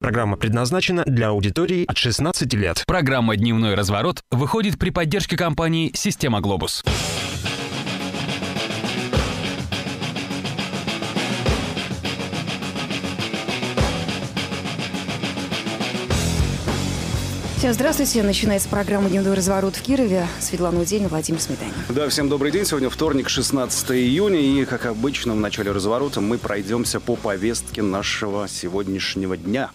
Программа предназначена для аудитории от 16 лет. Программа «Дневной разворот» выходит при поддержке компании «Система Глобус». Всем здравствуйте. Начинается программа «Дневной разворот» в Кирове. Светлана Удельна, Владимир Сметанин. Да, всем добрый день. Сегодня вторник, 16 июня. И, как обычно, в начале разворота мы пройдемся по повестке нашего сегодняшнего дня.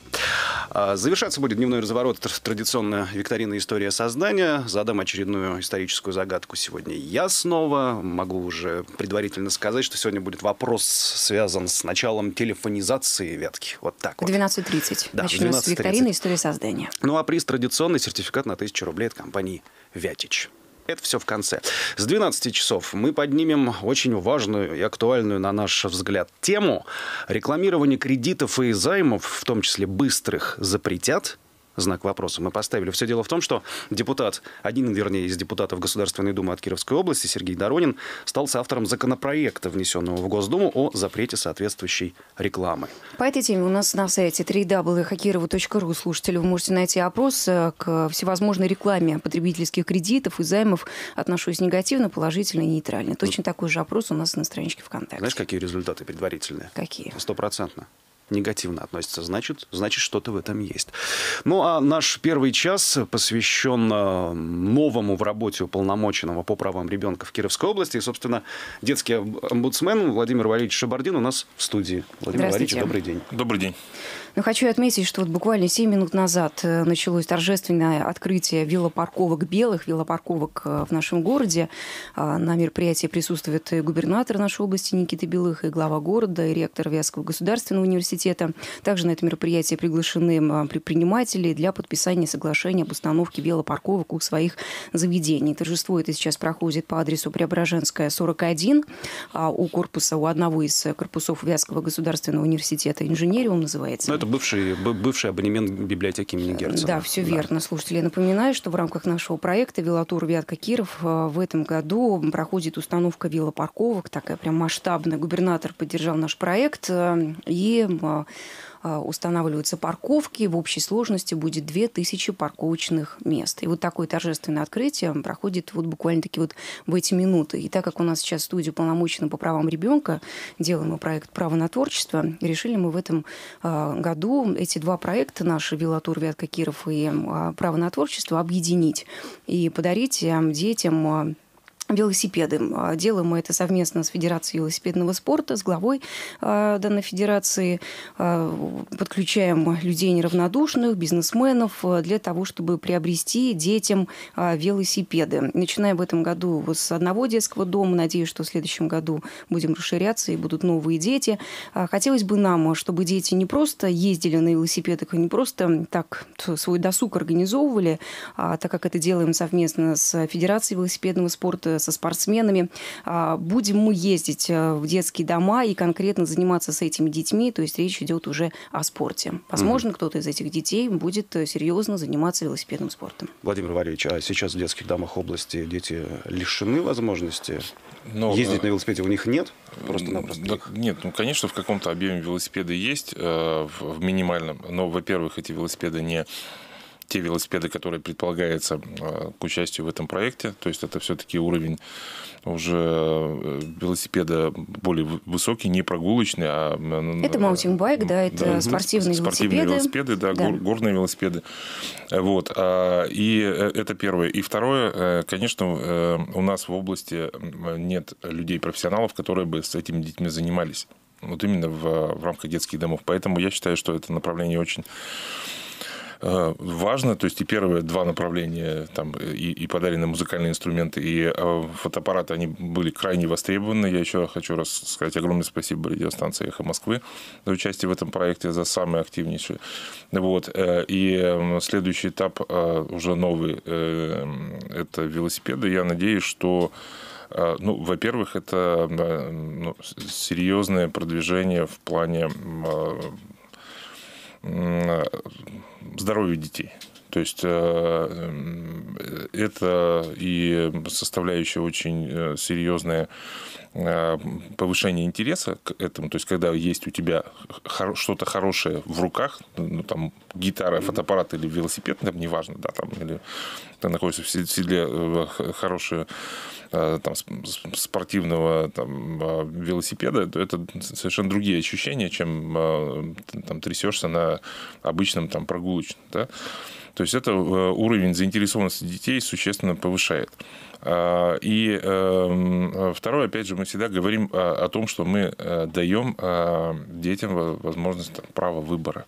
А, завершаться будет дневной разворот традиционная викторина «История создания». Задам очередную историческую загадку сегодня я снова. Могу уже предварительно сказать, что сегодня будет вопрос, связан с началом телефонизации ветки. Вот так вот. 12.30. Да, Начнем 12.30. с викторины «История создания». Ну а приз традиционный сертификат на 1000 рублей от компании «Вятич». Это все в конце. С 12 часов мы поднимем очень важную и актуальную, на наш взгляд, тему. Рекламирование кредитов и займов, в том числе быстрых, запретят – знак вопроса мы поставили. Все дело в том, что депутат, один, вернее, из депутатов Государственной Думы от Кировской области, Сергей Доронин, стал соавтором законопроекта, внесенного в Госдуму о запрете соответствующей рекламы. По этой теме у нас на сайте www.hakirova.ru слушатели, вы можете найти опрос э, к всевозможной рекламе потребительских кредитов и займов «Отношусь негативно, положительно и нейтрально». Точно такой же опрос у нас на страничке ВКонтакте. Знаешь, какие результаты предварительные? Какие? Стопроцентно негативно относится, Значит, значит что-то в этом есть. Ну, а наш первый час посвящен э, новому в работе уполномоченного по правам ребенка в Кировской области. И, собственно, детский омбудсмен Владимир Валерьевич Шабардин у нас в студии. Владимир Валерьевич, добрый день. Добрый день. Но хочу отметить, что вот буквально 7 минут назад э, началось торжественное открытие велопарковок белых, велопарковок э, в нашем городе. А, на мероприятии присутствует губернатор нашей области Никита Белых, и глава города, и ректор Вятского государственного университета. Также на это мероприятие приглашены предприниматели для подписания соглашения об установке велопарковок у своих заведений. Торжество это сейчас проходит по адресу Преображенская, 41, а, у корпуса, у одного из э, корпусов Вятского государственного университета он называется. Но ну, это это бывший, бывший абонемент библиотеки имени э, Герцена. Да, все да. верно. Слушатели, я напоминаю, что в рамках нашего проекта «Велотур Вятка Киров» э, в этом году проходит установка велопарковок, такая прям масштабная. Губернатор поддержал наш проект, э, и а, устанавливаются парковки. В общей сложности будет 2000 парковочных мест. И вот такое торжественное открытие проходит вот буквально-таки вот в эти минуты. И так как у нас сейчас студия уполномочена по правам ребенка, делаем мы проект «Право на творчество», решили мы в этом а, году эти два проекта наши «Велатур Вятка Киров» и а, «Право на творчество» объединить и подарить эм, детям велосипеды. А, делаем мы это совместно с Федерацией велосипедного спорта, с главой а, данной федерации. А, подключаем людей неравнодушных, бизнесменов для того, чтобы приобрести детям велосипеды. Начиная в этом году с одного детского дома. Надеюсь, что в следующем году будем расширяться и будут новые дети. Хотелось бы нам, чтобы дети не просто ездили на велосипедах, и не просто так свой досуг организовывали, так как это делаем совместно с Федерацией велосипедного спорта, Э, со спортсменами, а, будем мы ездить э, в детские дома и конкретно заниматься с этими детьми, то есть речь идет уже о спорте. Возможно, mm-hmm. кто-то из этих детей будет э, серьезно заниматься велосипедным спортом. Владимир Валерьевич, а сейчас в детских домах области дети лишены возможности Но, ну, ездить на велосипеде? У них нет? Просто-напросто? Да, нет, ну, конечно, в каком-то объеме велосипеды есть, в минимальном. Но, во-первых, эти велосипеды не те велосипеды, которые предполагаются а, к участию в этом проекте. То есть это все-таки уровень уже э, велосипеда более высокий, не прогулочный, а... Это маунтинбайк, да, это да, спортивные, спортивные велосипеды. велосипеды да, да. горные велосипеды. Вот. А, и э, это первое. И второе, э, конечно, у нас в области нет людей-профессионалов, которые бы с этими детьми занимались. Вот именно в, в рамках детских домов. Поэтому я считаю, что это направление очень Э, важно. То есть и первые два направления, там, и, и подаренные музыкальные инструменты, и э, фотоаппараты, они были крайне востребованы. Я еще хочу раз сказать огромное спасибо радиостанции «Эхо Москвы» за участие в этом проекте, за самое активнейшее. Вот. Э, и следующий этап уже новый – это велосипеды. Я надеюсь, что ну, во-первых, это ну, серьезное продвижение в плане Э, здоровью детей. То есть э, эм, это и составляющая очень э, серьезная э, повышение интереса к этому, то есть когда есть у тебя что-то хорошее в руках, ну, там гитара, фотоаппарат или велосипед, там неважно, да, там или ты находишься в седле хорошего там, спортивного там, велосипеда, то это совершенно другие ощущения, чем там трясешься на обычном там прогулочном, да. То есть это э, уровень заинтересованности детей существенно повышает. А, и эм, а второе, опять же, мы всегда говорим а, о том, что мы э, даем детям возможность там, право выбора.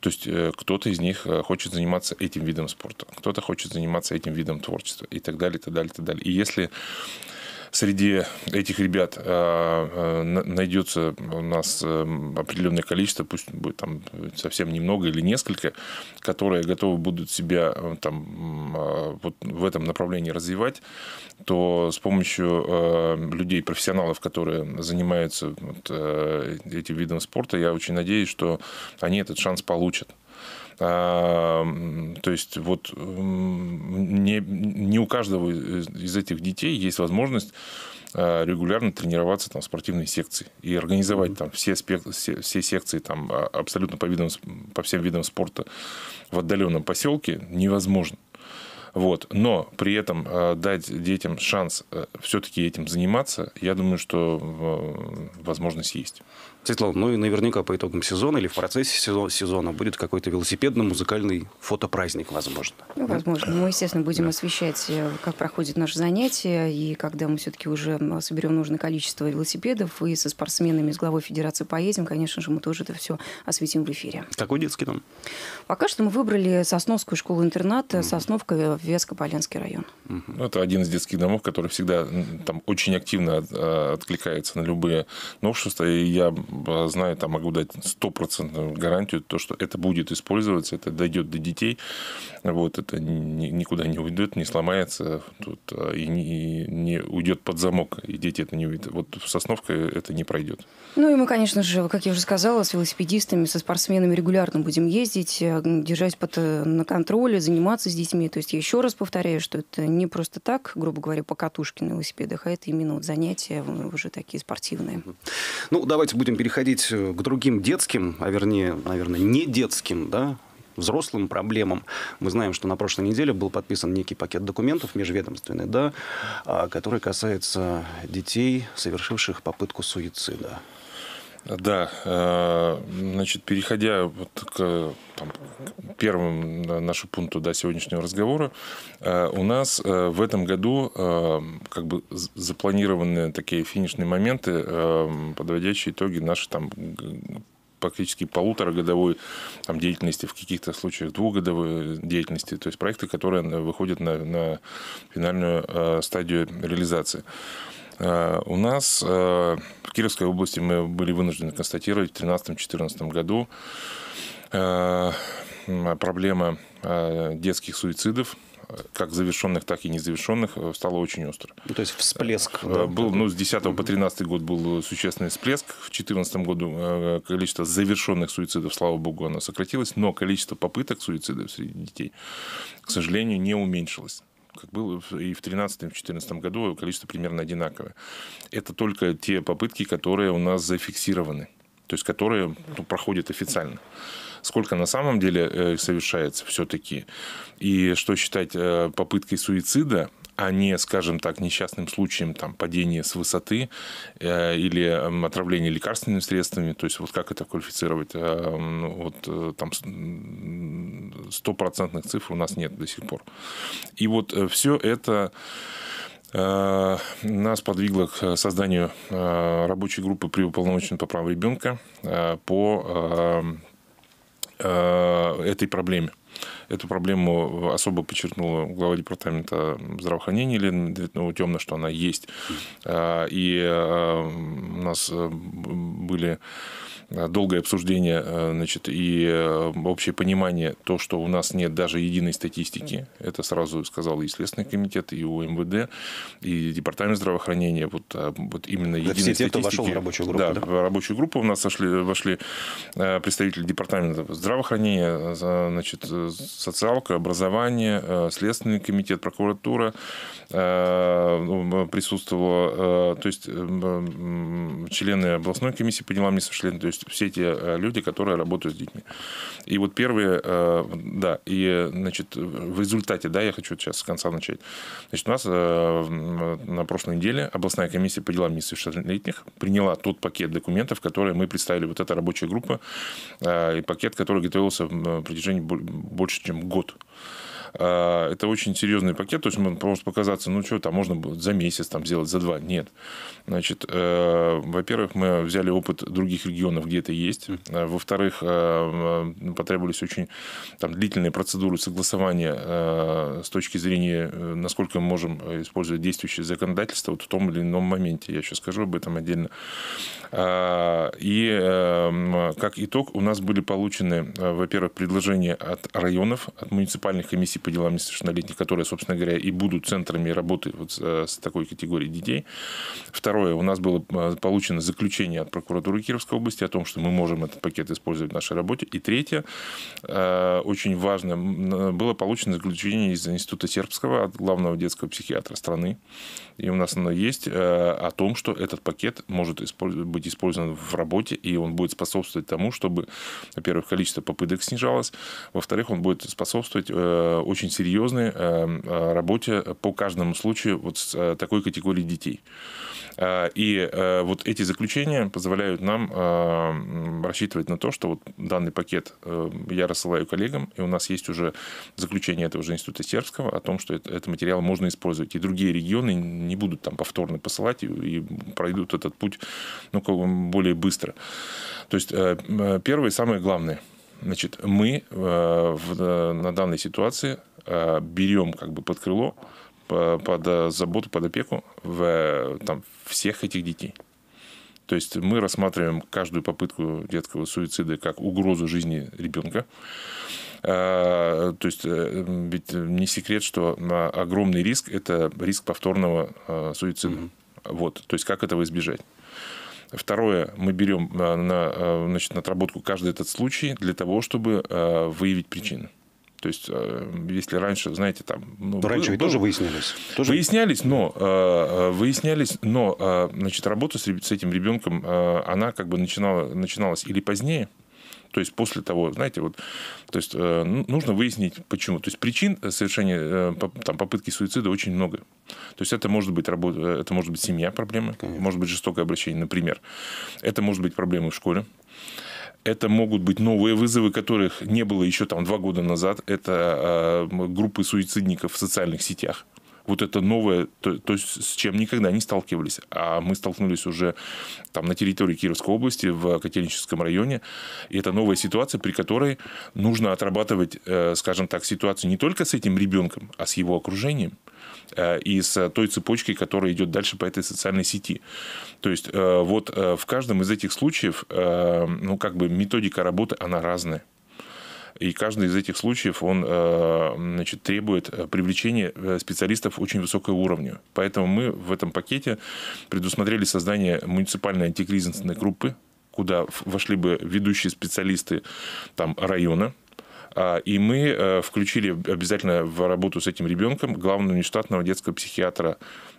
То есть э, кто-то из них хочет заниматься этим видом спорта, кто-то хочет заниматься этим видом творчества и так далее, и так далее, и так далее. И если среди этих ребят э, э, найдется у нас э, определенное количество, пусть будет там совсем немного или несколько, которые готовы будут себя там, вот в этом направлении развивать, то с помощью людей, профессионалов, которые занимаются вот этим видом спорта, я очень надеюсь, что они этот шанс получат. А, то есть вот не, не у каждого из, этих детей есть возможность а, регулярно тренироваться там, в спортивной секции и организовать там все, аспект, все, все секции там, а, абсолютно по, видам, по всем видам спорта в отдаленном поселке невозможно. Вот. Но при этом э, дать детям шанс э, все-таки этим заниматься, я думаю, что э, возможность есть. Светлана, ну и наверняка по итогам сезона или в процессе сезона будет какой-то велосипедно-музыкальный фотопраздник, возможно. Ну, возможно. Мы, естественно, будем да. освещать, э, как проходит наше занятие, и когда мы все-таки уже соберем нужное количество велосипедов, и со спортсменами, с главой Федерации поедем, конечно же, мы тоже это все осветим в эфире. Какой детский дом? Пока что мы выбрали Сосновскую школу-интернат, mm-hmm. Сосновка, э, веско район. Mm-hmm. это один из детских домов, который всегда там очень активно а, откликается на любые новшества, и я а, знаю, там могу дать стопроцентную гарантию, то, что это будет использоваться, это дойдет до детей, вот, это никуда не уйдет, не сломается тут, а, и, не, и не уйдет под замок, и дети это не увидят. Вот в Сосновке это не пройдет. Ну и мы, конечно же, как я уже сказала, с велосипедистами, со спортсменами регулярно будем ездить, э, держать под, э, на контроле, заниматься с детьми. То есть я еще раз повторяю, что это не просто так, грубо говоря, по катушке на велосипедах, а это именно вот занятия уже такие спортивные. Ну, давайте будем переходить э, к другим детским, а вернее, наверное, не детским, да, взрослым проблемам. Мы знаем, что на прошлой неделе был подписан некий пакет документов межведомственный, да, а, который касается детей, совершивших попытку суицида. Да, э, значит, переходя вот к там, первому нашему пункту да, сегодняшнего разговора, э, у нас э, в этом году как бы запланированы такие финишные моменты, подводящие итоги нашей там практически полуторагодовой там, деятельности, в каких-то случаях двухгодовой деятельности, то есть проекты, которые выходят на, на финальную стадию реализации. Э, у нас э, в Кировской области мы были вынуждены констатировать в 2013-2014 году э, проблема детских суицидов как завершенных, так и незавершенных, стала очень остро. Ну, то есть всплеск. Да, был, ну, с 10 по 13 год был существенный всплеск. В 2014 году количество завершенных суицидов, слава богу, оно сократилось, но количество попыток суицидов среди детей, к сожалению, не уменьшилось как было и в 2013-2014 году, количество примерно одинаковое. Это только те попытки, которые у нас зафиксированы, то есть которые ну, проходят официально. Сколько на самом деле э, совершается все-таки, и что считать э, попыткой суицида – а не, скажем так, несчастным случаем там, падения с высоты э, или отравление лекарственными средствами. То есть вот как это квалифицировать? Э, ну, вот э, там стопроцентных цифр у нас нет до сих пор. И вот э, все это э, нас подвигло к созданию рабочей группы при уполномоченном по правам ребенка по этой проблеме. Эту проблему особо подчеркнула глава департамента здравоохранения Елена ну, темно, что она есть. А, и э, у нас э, были э, долгое обсуждение значит, и общее понимание, то, что у нас нет даже единой статистики. Это сразу сказал и Следственный комитет, и УМВД, и Департамент здравоохранения. Вот, вот именно единой все те, статистики. кто вошел в рабочую группу. Да, да? в рабочую группу у нас вошли, вошли представители Департамента здравоохранения, значит, социалка, образование, э, Следственный комитет, прокуратура э, ну, присутствовала, э, то есть члены областной комиссии по делам несовершеннолетних, то есть все те люди, которые работают с детьми. И вот первые, да, и, значит, в результате, да, я хочу сейчас с конца начать. Значит, у нас на прошлой неделе областная комиссия по делам несовершеннолетних приняла тот пакет документов, которые мы представили, вот эта рабочая группа, и пакет, который готовился в протяжении больше чем год. А, это очень серьезный пакет, то есть он может показаться, ну что, там можно за месяц там сделать, за два. Нет. Значит, э, во-первых, мы взяли опыт других регионов, где это есть. Э, во-вторых, э, потребовались очень там, длительные процедуры согласования с точки зрения, насколько мы можем использовать действующее законодательство вот в том или ином моменте. Я сейчас скажу об этом отдельно. А, и эм, как итог, у нас были получены, во-первых, предложения от районов, от муниципальных комиссий по делам несовершеннолетних, которые, собственно говоря, и будут центрами работы вот с э, такой категорией детей. Второе, у нас было э, получено заключение от прокуратуры Кировской области о том, что мы можем этот пакет использовать в нашей работе. И третье, э, очень важное, было получено заключение из Института сербского от главного детского психиатра страны, и у нас оно есть, о том, что этот пакет может быть использован в работе, и он будет способствовать тому, чтобы, во-первых, количество попыток снижалось, во-вторых, он будет способствовать очень серьезной эм, э, работе по каждому случаю вот с э, такой категории детей. Э, и вот эти заключения позволяют нам рассчитывать на то, что вот данный пакет я рассылаю коллегам, и у нас есть уже заключение этого же института сербского о том, что этот материал можно использовать. И другие регионы не будут там повторно посылать и, пройдут этот путь ну, более быстро. То есть первое и самое главное – Значит, мы э, в, э, на данной ситуации э, берем как бы под крыло, под заботу, под опеку в, там, всех этих детей. То есть мы рассматриваем каждую попытку детского суицида как угрозу жизни ребенка. То есть ведь не секрет, что огромный риск – это риск повторного суицида. Mm-hmm. Вот, то есть как этого избежать? Второе, мы берем э, на э, значит, отработку каждый этот случай для того, чтобы э, выявить причины. То есть, если раньше, знаете, там... Ну, раньше вы, тоже выяснялись. Тоже... Выяснялись, но, выяснялись, но значит, работа с, с этим ребенком, она как бы начинала, начиналась или позднее, то есть после того, знаете, вот, то есть э, ну, нужно выяснить, почему. То есть причин э, совершения э, там, попытки суицида очень много. То есть это может быть работа, это может быть семья проблемы, Конечно. может быть жестокое обращение, например. Это может быть проблемы в школе. Это могут быть новые вызовы, которых не было еще там два года назад. Это э, группы суицидников в социальных сетях вот это новое, то, то есть с чем никогда не сталкивались. А мы столкнулись уже там на территории Кировской области, в Котельническом районе. И это новая ситуация, при которой нужно отрабатывать, э, скажем так, ситуацию не только с этим ребенком, а с его окружением э, и с той цепочкой, которая идет дальше по этой социальной сети. То есть э, вот в каждом из этих случаев, ну, как бы методика работы, она разная. И каждый из этих случаев, он э, значит, требует э, привлечения э, специалистов очень высокого уровня. Поэтому мы в этом пакете предусмотрели создание муниципальной антикризисной группы, куда вошли бы ведущие специалисты там, района, а, и мы включили обязательно в работу с этим ребенком главного нештатного детского психиатра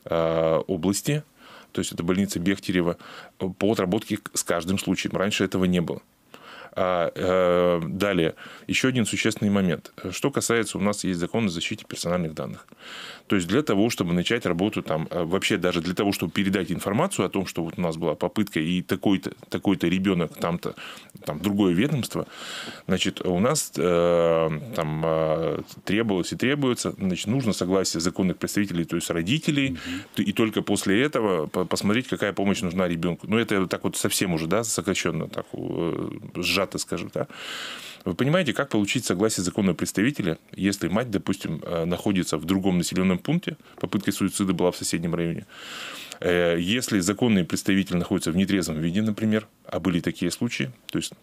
области, то есть это больница Бехтерева, по отработке с каждым случаем. Раньше этого не было. А э, далее, еще один существенный момент. Что касается, у нас есть закон о защите персональных данных. То есть для того, чтобы начать работу там, а, вообще даже для того, чтобы передать информацию о том, что вот у нас была попытка и такой-то такой ребенок там-то, там другое ведомство, значит, у нас э, там э, требовалось и требуется, значит, нужно согласие законных представителей, то есть родителей, mm и только после этого посмотреть, какая помощь нужна ребенку. Ну, это так вот совсем уже, да, сокращенно, так э, сжато штата, скажем так. Вы понимаете, как получить согласие законного представителя, если мать, допустим, э, находится в другом населенном пункте, попытка суицида была в соседнем районе. Э, если законный представитель находится в нетрезвом виде, например, а были такие случаи, то есть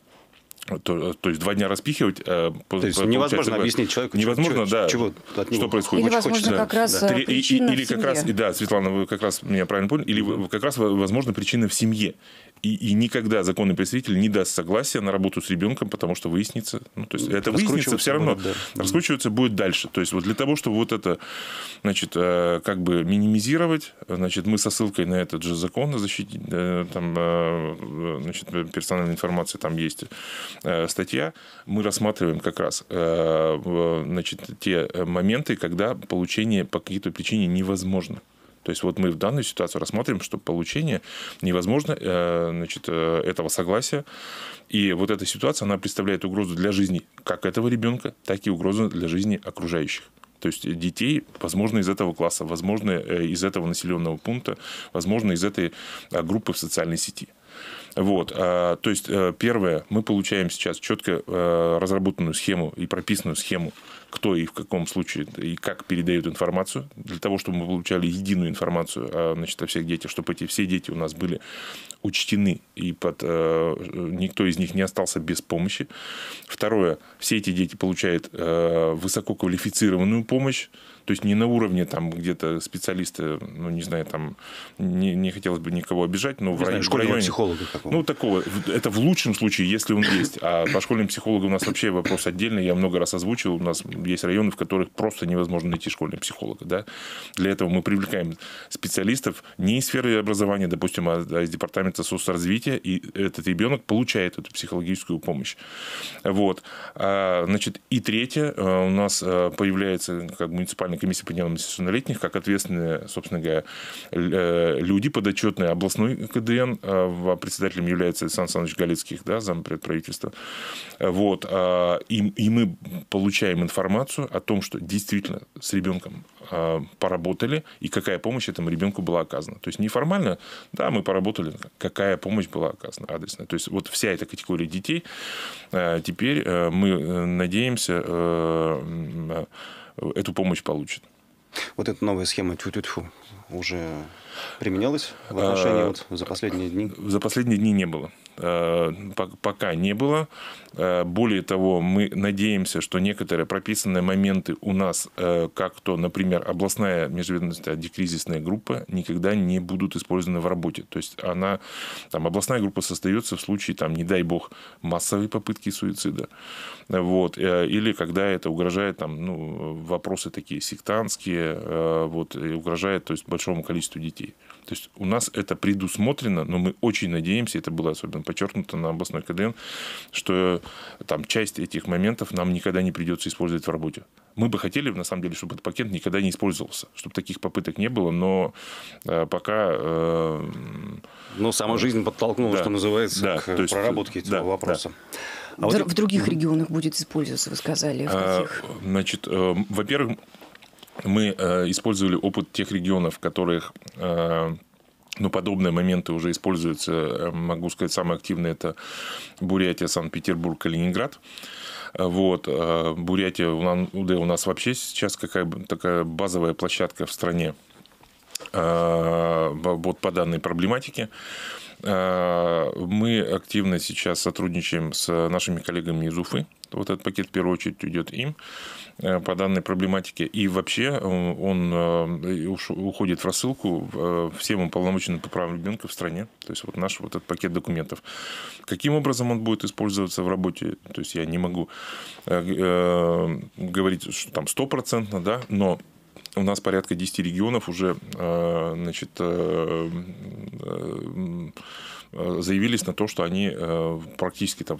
то, то есть два дня распихивать. Э, то есть невозможно объяснить человеку, невозможно, чего, да, чего от него. что происходит. Или, возможно, хочется, как да. раз да. Э, или, или как раз, да, Светлана, вы как раз меня правильно поняли, или как раз, возможно, причина в семье и, и никогда законный представитель не даст согласия на работу с ребенком, потому что выяснится, ну, то есть это выяснится все равно, будет, да. раскручиваться будет дальше. То есть вот для того, чтобы вот это, значит, э, как бы минимизировать, значит, мы со ссылкой на этот же закон о защите, э, там, э, значит, персональной информации там есть статья, мы рассматриваем как раз, значит, те моменты, когда получение по какой-то причине невозможно. То есть вот мы в данную ситуацию рассмотрим, что получение невозможно э, значит, э, этого согласия. И вот эта ситуация, она представляет угрозу для жизни как этого ребенка, так и угрозу для жизни окружающих. То есть детей, возможно, из этого класса, возможно, э, из этого населенного пункта, возможно, из этой группы в социальной сети. Вот, то есть первое, мы получаем сейчас четко разработанную схему и прописанную схему кто и в каком случае и как передают информацию, для того, чтобы мы получали единую информацию о, а, значит, о всех детях, чтобы эти все дети у нас были учтены, и под, э, никто из них не остался без помощи. Второе, все эти дети получают э, высококвалифицированную помощь, то есть не на уровне там где-то специалиста, ну не знаю, там не, не хотелось бы никого обижать, но не в знаю, районе... Школьного районе, психолога какого Ну, такого. Это в лучшем случае, если он есть. А по школьным психологам у нас вообще вопрос отдельный. Я много раз озвучивал. У нас есть районы, в которых просто невозможно найти школьного психолога. Да? Для этого мы привлекаем специалистов не из сферы образования, допустим, а, а из департамента соцразвития, и этот ребенок получает эту психологическую помощь. Вот. А, значит, и третье, а, у нас появляется как муниципальная комиссия по делам несовершеннолетних, как ответственные, собственно говоря, э, люди, подотчетные областной КДН, председателем является Александр Александрович Галицких, да, зампред правительства. Вот. И, и мы получаем информацию информацию о том, что действительно с ребенком а, поработали и какая помощь этому ребенку была оказана. То есть неформально, да, мы поработали, какая помощь была оказана адресная. То есть вот вся эта категория детей а, теперь э, мы э, надеемся э, эту помощь получит. Вот эта новая схема тю тю уже применялась в а, отношении а, вот за последние дни? За последние дни не было. Э, пока не было. Э, более того, мы надеемся, что некоторые прописанные моменты у нас, э, как то, например, областная межведомственная антикризисная группа, никогда не будут использованы в работе. То есть она, там, областная группа создается в случае, там, не дай бог, массовой попытки суицида. Вот. Или когда это угрожает, там, ну, вопросы такие сектантские, вот, и угрожает, то есть, большому количеству детей. То есть у нас это предусмотрено, но мы очень надеемся, это было особенно подчеркнуто на областной КДН, что э, там часть этих моментов нам никогда не придется использовать в работе. Мы бы хотели, на самом деле, чтобы этот пакет никогда не использовался, чтобы таких попыток не было, но э, пока... Э, но сама жизнь подтолкнула, да, что называется, да, к то есть, проработке э, этого да, вопроса. Да. А в, вот... в других регионах будет использоваться, вы сказали, в а, каких? значит, во-первых, мы использовали опыт тех регионов, в которых... Но подобные моменты уже используются, э, могу сказать, самые активные это Бурятия, Санкт-Петербург, Калининград. Э, вот. Э, Бурятия, УД у нас вообще сейчас какая такая базовая площадка в стране вот по данной проблематике. Мы активно сейчас сотрудничаем с нашими коллегами из Уфы, вот этот пакет в первую очередь идет им э, по данной проблематике. И вообще э, он э, уходит в рассылку всем уполномоченным по правам ребенка в стране. То есть вот наш вот этот пакет документов. Каким образом он будет использоваться в работе? То есть я не могу говорить, что там стопроцентно, да, но у нас порядка 10 регионов уже э, значит, э, э, заявились на то, что они практически там,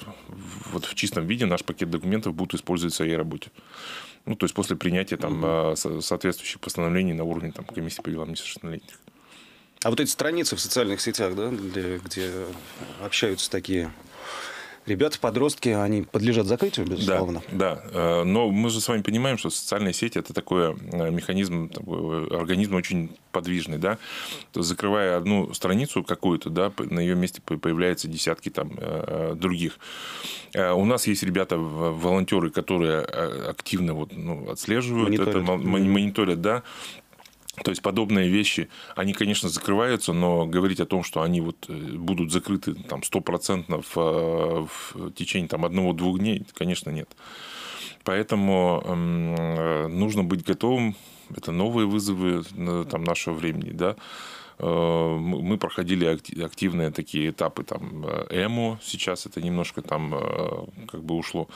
вот в чистом виде наш пакет документов будут использовать в своей работе. Ну, то есть после принятия там, соответствующих постановлений на уровне там, комиссии по делам несовершеннолетних. А вот эти страницы в социальных сетях, да, где, где общаются такие Ребята-подростки, они подлежат закрытию, безусловно. Да, да, э, но мы же с вами понимаем, что социальные сети – это э, такой механизм, э, организм очень подвижный, да. То, закрывая одну страницу какую-то, да, на ее месте появляются десятки там других. У нас есть ребята-волонтеры, которые активно вот, ну, отслеживают мониторят. это, мониторят, да. То есть подобные вещи, они, конечно, закрываются, но говорить о том, что они вот э, будут закрыты там стопроцентно в, э, в течение там одного-двух дней, конечно, нет. Поэтому эм, э, нужно быть готовым. Это новые вызовы там, нашего времени. Да? Э, мы проходили активные такие этапы, там, э, эмо сейчас это немножко там э, как бы ушло.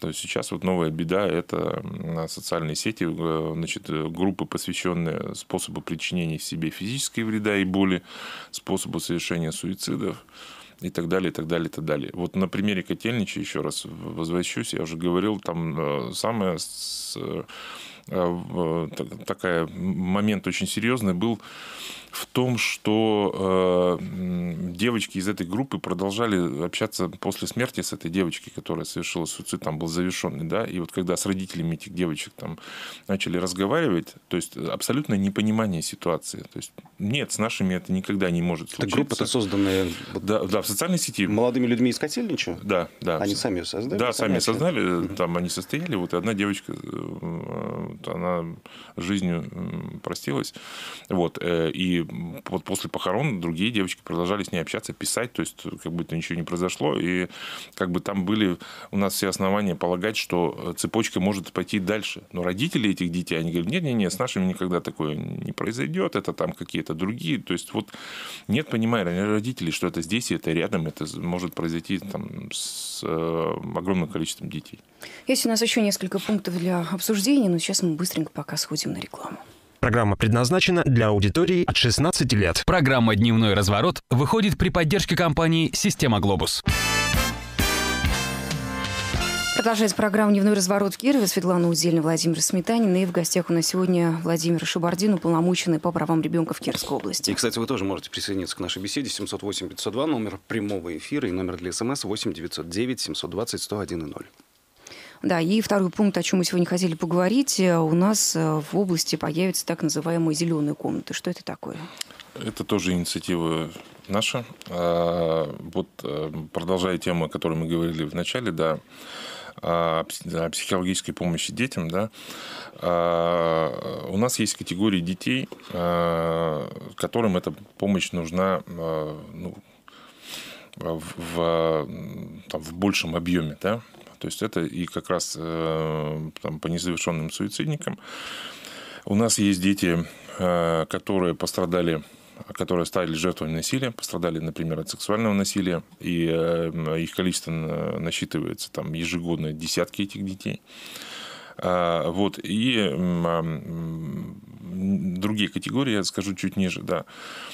То есть сейчас вот новая беда – это социальные сети, значит, группы, посвященные способу причинения себе физической вреда и боли, способу совершения суицидов и так далее, и так далее, и так далее. Вот на примере котельничи, еще раз возвращусь, я уже говорил, там самое Э, э, такая момент очень серьезный был в том, что э, девочки из этой группы продолжали общаться после смерти с этой девочкой, которая совершила суицид, там был завершенный, да, и вот когда с родителями этих девочек там начали разговаривать, то есть абсолютное непонимание ситуации, то есть нет, с нашими это никогда не может случиться. Так группа-то созданная да, да, в социальной сети. Молодыми людьми из Котельнича? Да, да. Они сами создали? Да, сами создали, там они состояли, вот одна девочка она жизнью простилась. Вот. Э, и вот после похорон другие девочки продолжали с ней общаться, писать, то есть как будто ничего не произошло. И как бы там были у нас все основания полагать, что э, цепочка может пойти дальше. Но родители этих детей, они говорят, нет-нет-нет, с нашими никогда такое не произойдет, это там какие-то другие. То есть вот нет понимания родителей, что это здесь, и это рядом, это может произойти там с э, огромным количеством детей. Есть у нас еще несколько пунктов для обсуждения, но сейчас мы мы быстренько пока сходим на рекламу. Программа предназначена для аудитории от 16 лет. Программа «Дневной разворот» выходит при поддержке компании «Система Глобус». Продолжается программа «Дневной разворот» в Кирове. Светлана Удельна, Владимир Сметанин. И в гостях у нас сегодня Владимир Шабардин, уполномоченный по правам ребенка в Кировской области. И, кстати, вы тоже можете присоединиться к нашей беседе. 708-502, номер прямого эфира и номер для СМС 8 909 720 101 0. Да, и второй пункт, о чем мы сегодня хотели поговорить, э, у нас э, в области появятся так называемые зеленые комнаты. Что это такое? Это тоже инициатива наша. А, вот э, продолжая тему, о которой мы говорили в начале, да, о психологической помощи детям, да, а, у нас есть категории детей, а, которым эта помощь нужна ну, в, там, в большем объеме, да, то есть это и как раз э, там, по незавершенным суицидникам. У нас есть дети, э, которые пострадали которые стали жертвами насилия, пострадали, например, от сексуального насилия, и э, их количество насчитывается там ежегодно десятки этих детей. А, вот. И а, другие категории, я скажу чуть ниже, да.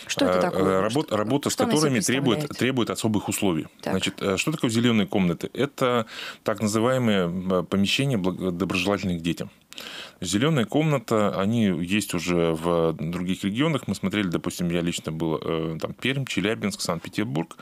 Что это а, такое? Э, работ, что, работа что с которыми требует, требует особых условий. Так. Значит, э, что такое зеленые комнаты? Это так называемые помещения доброжелательных детям. Зеленая комната, они есть уже в других регионах. Мы смотрели, допустим, я лично был э, там Пермь, Челябинск, Санкт-Петербург.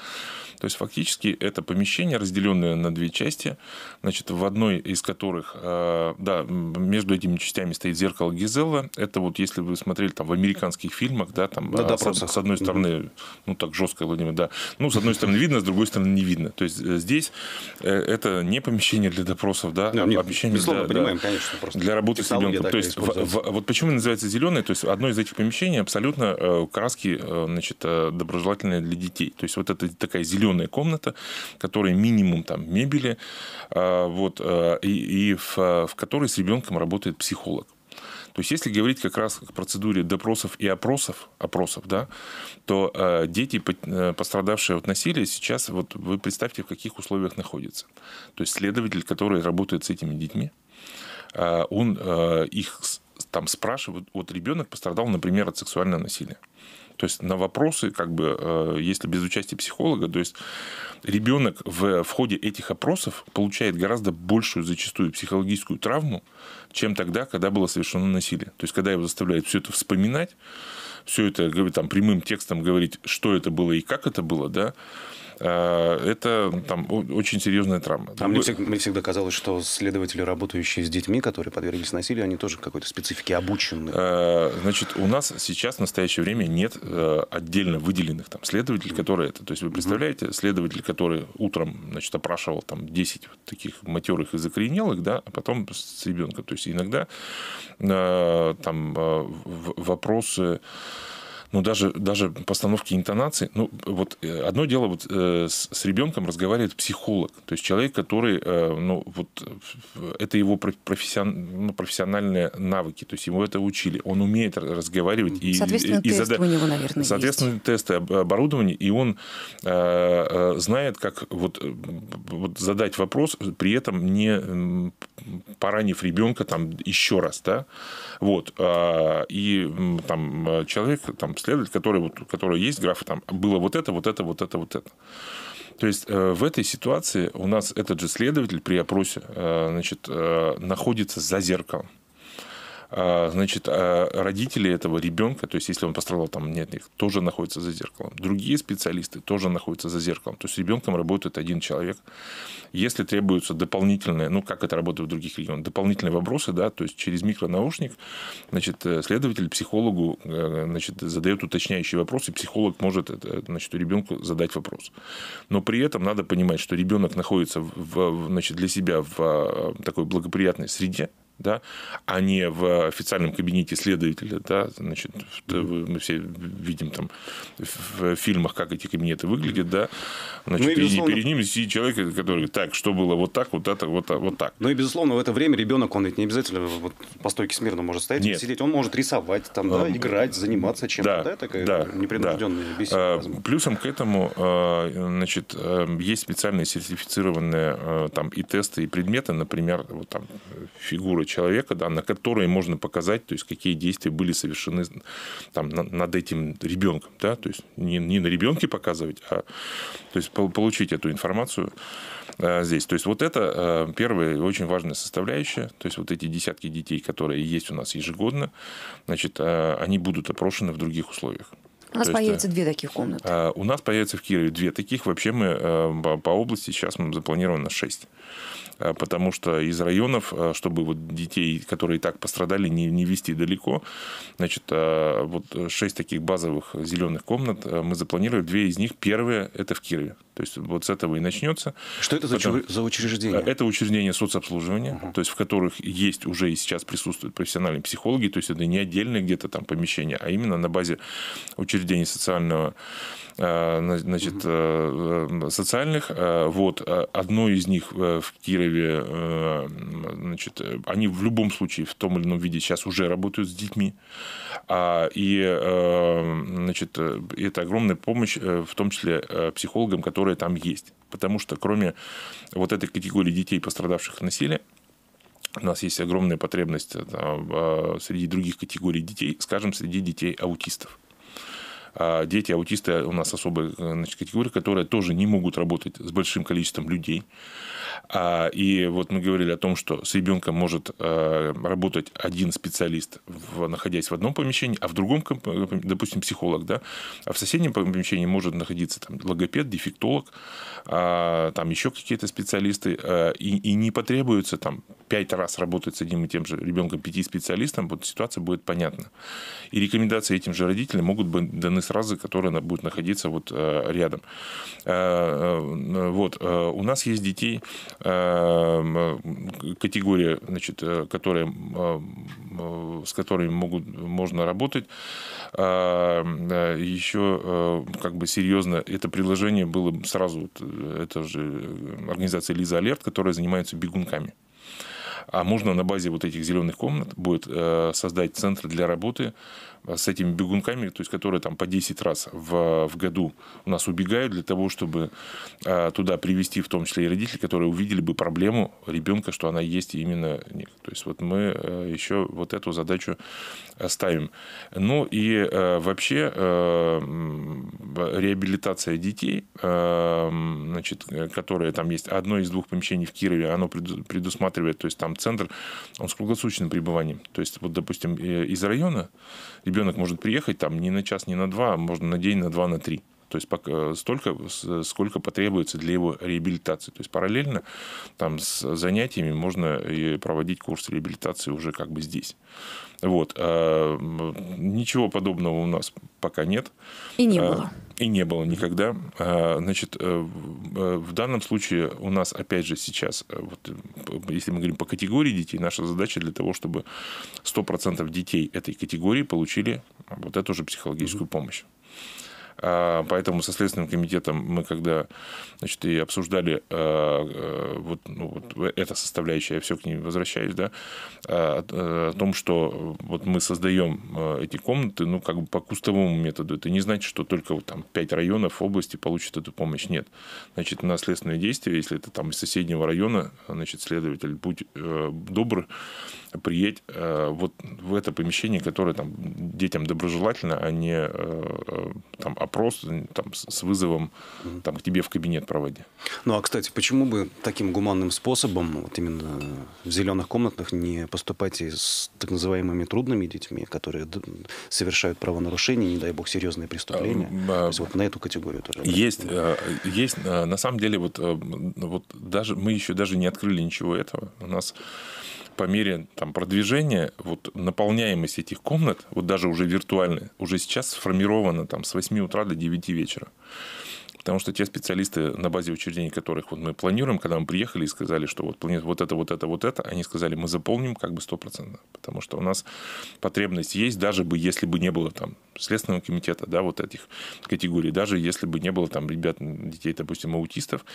То есть фактически это помещение, разделенное на две части, значит, в одной из которых, э, да, между этими частями стоит зеркало Гизелла. Это вот если вы смотрели там в американских фильмах, да, там да, а, с, с одной стороны, ну так жестко, Владимир, да, ну с одной стороны видно, с другой стороны не видно. То есть э, здесь э, это не помещение для допросов, да, ну, а нет, помещение для, понимаем, да, конечно, для работы с ребенком. То есть в, в, вот почему называется зеленое, то есть одно из этих помещений абсолютно краски, значит, доброжелательные для детей. То есть вот это такая зеленая зеленая комната, которая минимум там мебели, а, вот, а, и, и в, а, в которой с ребенком работает психолог. То есть, если говорить как раз о процедуре допросов и опросов, опросов, да, то э, дети, пострадавшие от насилия, сейчас вот вы представьте, в каких условиях находятся. То есть, следователь, который работает с этими детьми, э, он э, их там спрашивает, вот ребенок пострадал, например, от сексуального насилия. То есть на вопросы, как бы, э, если без участия психолога, то есть ребенок в, в ходе этих опросов получает гораздо большую зачастую психологическую травму, чем тогда, когда было совершено насилие. То есть когда его заставляют все это вспоминать, все это там прямым текстом говорить, что это было и как это было, да, Э, это там очень серьезная травма. А мне, всегда, мне всегда казалось, что следователи, работающие с детьми, которые подверглись насилию, они тоже какой-то специфике обучены. Э, значит, у нас сейчас в настоящее время нет э, отдельно выделенных там следователей, которые это. То есть вы представляете, следователь, который утром значит, опрашивал там 10 вот таких матерых и закоренелых, да, а потом с ребенком. То есть иногда там вопросы ну, даже, даже постановки интонации. Ну, вот э, одно дело, вот э, с, с ребенком разговаривает психолог, то есть человек, который, э, ну, вот это его профессион, ну, профессиональные навыки, то есть ему это учили, он умеет разговаривать. И, Соответственно, и, и зада... у него, наверное, Соответственно, есть. тесты оборудования, и он э, знает, как вот, вот задать вопрос, при этом не поранив ребенка там еще раз, да, вот, а, и там человек там следователь, который, вот, который есть граф, там было вот это, вот это, вот это, вот это. То есть э, в этой ситуации у нас этот же следователь при опросе э, значит, э, находится за зеркалом. А, значит, а, родители этого ребенка, то есть если он пострадал там, нет, их тоже находятся за зеркалом. Другие специалисты тоже находятся за зеркалом. То есть с ребенком работает один человек. Если требуются дополнительные, ну как это работает в других регионах, дополнительные вопросы, да, то есть через микронаушник, значит, э, следователь психологу, э, значит, задает уточняющие вопросы, психолог может, э, значит, ребенку задать вопрос. Но при этом надо понимать, что ребенок находится в, значит, для себя в такой благоприятной среде, да, а не в официальном кабинете следователя, да, значит, мы все видим там в фильмах, как эти кабинеты выглядят, да, значит, ну, и, безусловно... перед ними сидит человек, который говорит, так, что было вот так, вот это, вот, вот так. Ну и, безусловно, в это время ребенок, он ведь не обязательно вот по стойке смирно может стоять Нет. и сидеть, он может рисовать, там, а, да, ну, играть, заниматься чем-то, да, да такая да, непринужденная да. беседа. А, возможно. Плюсом к этому, а, значит, есть специальные сертифицированные там и тесты, и предметы, например, вот там фигура человека, да, на которые можно показать, то есть какие действия были совершены там, над этим ребенком. Да? То есть не, не на ребенке показывать, а то есть, получить эту информацию э, здесь. То есть вот это э, первая очень важная составляющая. То есть вот эти десятки детей, которые есть у нас ежегодно, значит, э, они будут опрошены в других условиях. У нас появятся две таких комнаты. У нас появится в Кирове две таких. Вообще мы по области сейчас мы запланировано шесть. А, потому что из районов, а, чтобы вот детей, которые и так пострадали, не, не вести далеко, значит, а, вот шесть таких базовых зеленых комнат мы запланировали. Две из них, первые это в Кирове. То есть вот с этого и начнется. Что это Потом, за учреждение? Это учреждение соцобслуживания, угу. то есть в которых есть уже и сейчас присутствуют профессиональные психологи, то есть это не отдельное где-то там помещение, а именно на базе учреждений социального э, значит, угу. социальных. Вот одно из них в Кирове, значит, они в любом случае в том или ином виде сейчас уже работают с детьми. А, и значит, это огромная помощь, в том числе психологам, которые которая там есть. Потому что кроме вот этой категории детей, пострадавших от насилия, у нас есть огромная потребность э, там, э, среди других категорий детей, скажем, среди детей аутистов. А дети аутисты у нас особая э, значит, категория, которая тоже не могут работать с большим количеством людей. А, и вот мы говорили о том, что с ребенком может э, работать один специалист, находясь в одном помещении, а в другом, э, допустим, психолог, да, а в соседнем помещении может находиться там, логопед, дефектолог, а, там еще какие-то специалисты, и, и не потребуется там пять раз работать с одним и тем же ребенком, пяти специалистом, вот ситуация будет понятна. И рекомендации этим же родителям могут быть даны сразу, которые будут находиться вот э, рядом. Э, э, вот. У нас есть детей категория, значит, которые, с которыми могут, можно работать. Еще как бы серьезно это предложение было сразу, это же организация «Лиза Алерт», которая занимается бегунками. А можно на базе вот этих зеленых комнат будет э, создать центр для работы Э, с этими бегунками, то есть которые там по 10 раз в, в году у нас убегают для того, чтобы а, туда привести в том числе и родители, которые увидели бы проблему ребенка, что она есть именно них. То есть вот мы э, еще вот эту задачу ставим. Ну и а, вообще а, реабилитация детей, а, значит, которая там есть, одно из двух помещений в Кирове, оно предусматривает, то есть там центр, он с круглосуточным пребыванием. То есть вот, допустим, из района ребенок может приехать там не на час, не на два, а можно на день, на два, на три. То есть пока, э, столько, сколько потребуется для его реабилитации. То есть параллельно там с занятиями можно и проводить курс реабилитации уже как бы здесь. Вот. А, ничего подобного у нас пока нет. И не а, было. И не было никогда. А, значит, э, э, в данном случае у нас, опять же, сейчас, вот, если мы говорим по категории детей, наша задача для того, чтобы 100% детей этой категории получили вот эту же психологическую помощь. А, поэтому со Следственным комитетом мы когда значит, и обсуждали а, а, вот, ну, вот эта составляющая, я все к ней возвращаюсь, да, о, том, что вот мы создаем эти комнаты, ну, как бы по кустовому методу. Это не значит, что только вот, там пять районов области получат эту помощь. Нет. Значит, на следственные действия, если это там из соседнего района, значит, следователь, будь э, добр, приедь э, вот в это помещение, которое там детям доброжелательно, а не э, там, опрос там, с вызовом там, к тебе в кабинет проводи. Ну а, кстати, почему бы таким гуманным способом, вот именно в зеленых комнатах, не поступать и с так называемыми трудными детьми, которые совершают правонарушения, не дай бог, серьезные преступления? Э, а, То есть вот на эту категорию тоже. Есть, э, есть э, на самом деле, вот, вот даже мы еще даже не открыли ничего этого. У нас по мере там, продвижения вот, наполняемость этих комнат, вот даже уже виртуальная, уже сейчас сформирована там, с 8 утра до 9 вечера. Потому что те специалисты, на базе учреждений которых вот мы планируем, когда мы приехали и сказали, что вот планета вот это, вот это, вот это, они сказали, мы заполним как бы 100%. Потому что у нас потребность есть, даже бы, если бы не было там Следственного комитета, да, вот этих категорий, даже если бы не было там ребят, детей, допустим, аутистов,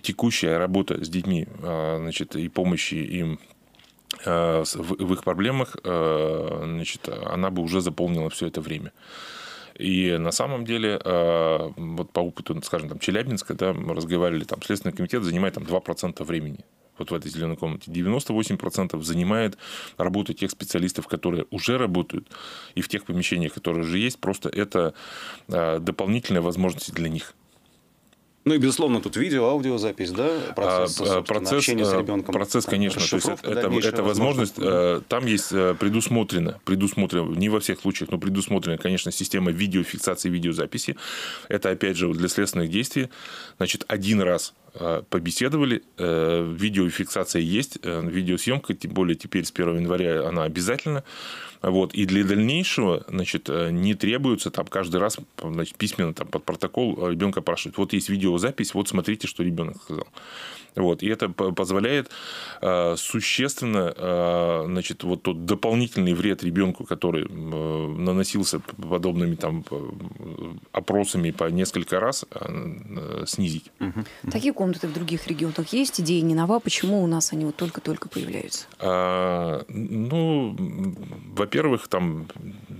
текущая работа с детьми, а, значит, и помощи им Э, в их проблемах, э, значит, она бы уже заполнила все это время. И на самом деле, э, вот по опыту, скажем, там, Челябинска, да, мы разговаривали, там, Следственный комитет занимает там 2% времени вот в этой зеленой комнате. 98% занимает работа тех специалистов, которые уже работают, и в тех помещениях, которые уже есть, просто это дополнительная возможность для них. Ну и, безусловно, тут видео, аудиозапись, да? Процесс, а, а процесс, общение с а, ребенком. Процесс, конечно. То есть это, это возможность. да. Э, там есть э, предусмотрено, предусмотрено, не во всех случаях, но предусмотрена, конечно, система видеофиксации, видеозаписи. Это, опять же, для следственных действий. Значит, один раз э, побеседовали, видеофиксация есть, видеосъемка, тем более теперь с 1 января она обязательна. Вот. И для дальнейшего значит, э, не требуется там каждый раз значит, письменно там, под протокол э, ребенка спрашивать. Вот есть видеозапись, вот смотрите, что ребенок сказал. Вот, и это позволяет а, существенно а, значит, вот тот дополнительный вред ребенку, который наносился подобными там, опросами по несколько раз, а, снизить. Угу. Такие комнаты в других регионах есть? Идеи не нова. Почему у нас они вот только-только появляются? А, ну, во-первых, там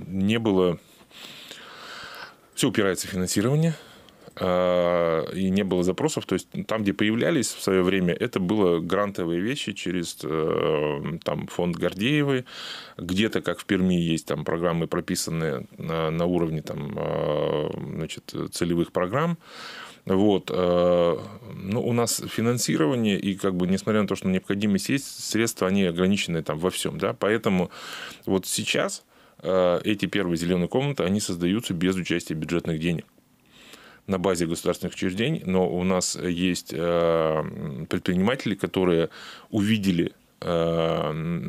не было... Все упирается в финансирование. Э, и не было запросов. То есть там, где появлялись в свое время, это было грантовые вещи через э, там, фонд Гордеевой. Где-то, как в Перми, есть там программы, прописанные на, на уровне там, э, значит, целевых программ. Вот. Ну, у нас финансирование, и как бы, несмотря на то, что необходимость есть, средства, они ограничены там во всем, да, поэтому вот сейчас эти первые зеленые комнаты, они создаются без участия бюджетных денег на базе государственных учреждений, но у нас есть э, предприниматели, которые увидели э,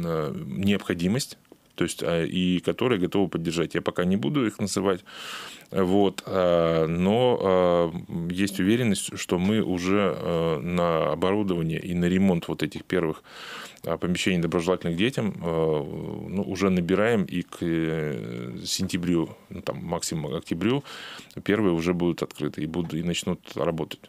э, необходимость то есть, а, и которые готовы поддержать. Я пока не буду их называть, вот, а, но а, есть уверенность, что мы уже на оборудование и на ремонт вот этих первых помещений доброжелательных детям ну, уже набираем и к э, сентябрю, ну, там, максимум октябрю первые уже будут открыты и, будут, и начнут работать.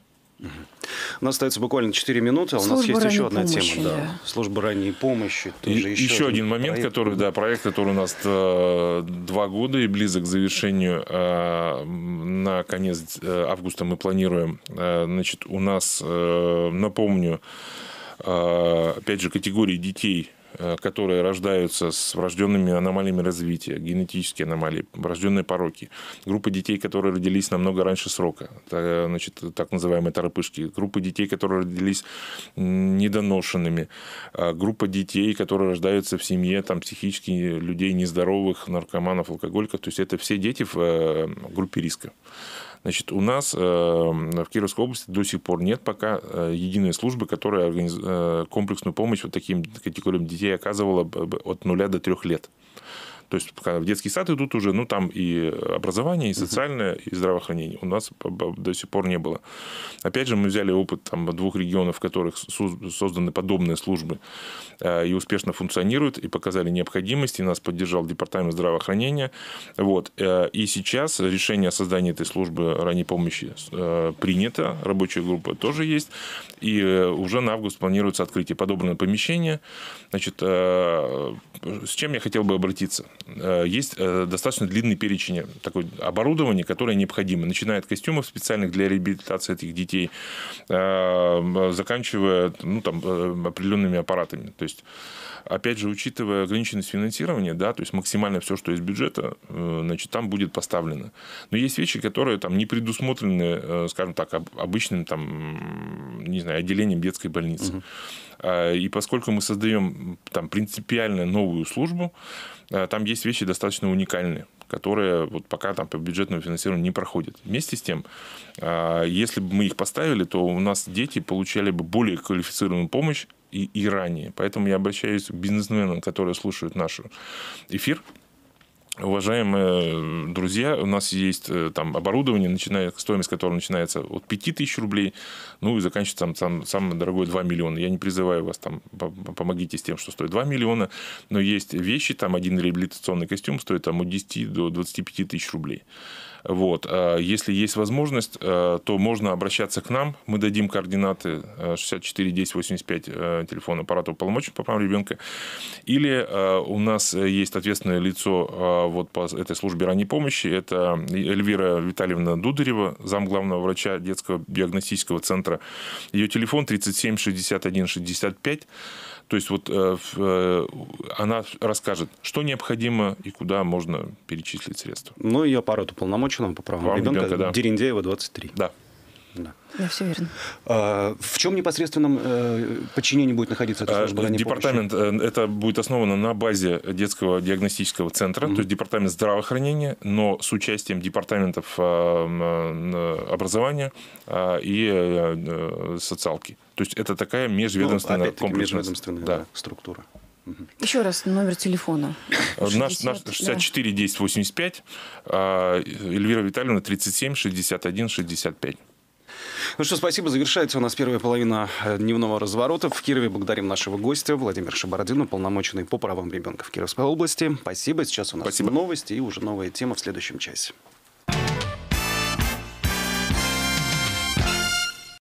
У нас остается буквально 4 минуты, а у нас есть еще одна помощи, тема. Да. Служба ранней помощи. Тоже и, еще, еще один момент, проект. который, да, проект, который у нас э, два года и близок к завершению. Э, на конец э, августа мы планируем. Значит, у нас, напомню, опять же, категории детей Э, которые рождаются с врожденными аномалиями развития, генетические аномалии, врожденные пороки, группы детей, которые родились намного раньше срока, значит, так называемые торопышки, группы детей, которые родились недоношенными, а группа детей, которые рождаются в семье там, психически людей нездоровых, наркоманов, алкоголиков. То есть это все дети в э, группе риска. Значит, у нас э, в Кировской области до сих пор нет пока э, единой службы, которая э, комплексную помощь вот таким категориям детей оказывала от нуля до трех лет. То есть в детский сад идут уже, ну там и образование, и социальное, и здравоохранение. У нас до сих пор не было. Опять же, мы взяли опыт там, двух регионов, в которых созданы подобные службы э, и успешно функционируют, и показали необходимость, и нас поддержал Департамент здравоохранения. Вот. Э, и сейчас решение о создании этой службы ранней помощи э, принято, рабочая группа тоже есть, и уже на август планируется открытие подобного помещения. Значит, с чем я хотел бы обратиться? Э, есть э, достаточно длинный перечень э, такой оборудования, которое необходимо, начиная от костюмов специальных для реабилитации этих детей, заканчивая ну, там, определенными аппаратами. То есть, опять же, учитывая ограниченность финансирования, да, то есть максимально все, что из бюджета, значит, там будет поставлено. Но есть вещи, которые там не предусмотрены, скажем так, обычным там, не знаю, отделением детской больницы. Угу. А, и поскольку мы создаем там принципиально новую службу, а, там есть вещи достаточно уникальные которые вот пока там по бюджетному финансированию не проходят. Вместе с тем, а, если бы мы их поставили, то у нас дети получали бы более квалифицированную помощь и, и ранее. Поэтому я обращаюсь к бизнесменам, которые слушают наш эфир, уважаемые э, друзья, у нас есть э, там оборудование, начиная, стоимость которого начинается от 5 тысяч рублей, ну и заканчивается там, там самое дорогое 2 миллиона. Я не призываю вас там, помогите с тем, что стоит 2 миллиона, но есть вещи, там один реабилитационный костюм стоит там от 10 до 25 тысяч рублей. Вот. А если есть возможность, э, то можно обращаться к нам. Мы дадим координаты 64 10 85 телефон аппарата уполномочен по правам ребенка. Или э, у нас э, есть ответственное лицо вот по этой службе ранней помощи. Это Эльвира Витальевна Дударева, зам главного врача детского диагностического центра. Ее телефон 37 61 65. То есть вот э, э, она расскажет, что необходимо и куда можно перечислить средства. Ну, и аппарат уполномоченного по правам Вам ребенка, ребенка да. Дерендеева, 23. Да верно. Да, все верно. в чем непосредственном э, подчинении будет находиться эта а, служба а, Департамент, помощи? Э, это будет основано на базе детского диагностического центра, mm-hmm. то есть департамент здравоохранения, но с участием департаментов а, э, образования а, и социалки. То есть это такая межведомственная, ну, межведомственная Да, структура. Еще раз номер телефона. 60, наш, наш 64 да. 10 85, Эльвира Витальевна 37 61 65. Ну что, спасибо. Завершается у нас первая половина э, дневного разворота. В Кирове благодарим нашего гостя Владимира Шабородина, полномоченный по правам ребенка в Кировской области. Спасибо. Сейчас у нас спасибо. новости и уже новая тема в следующем часе.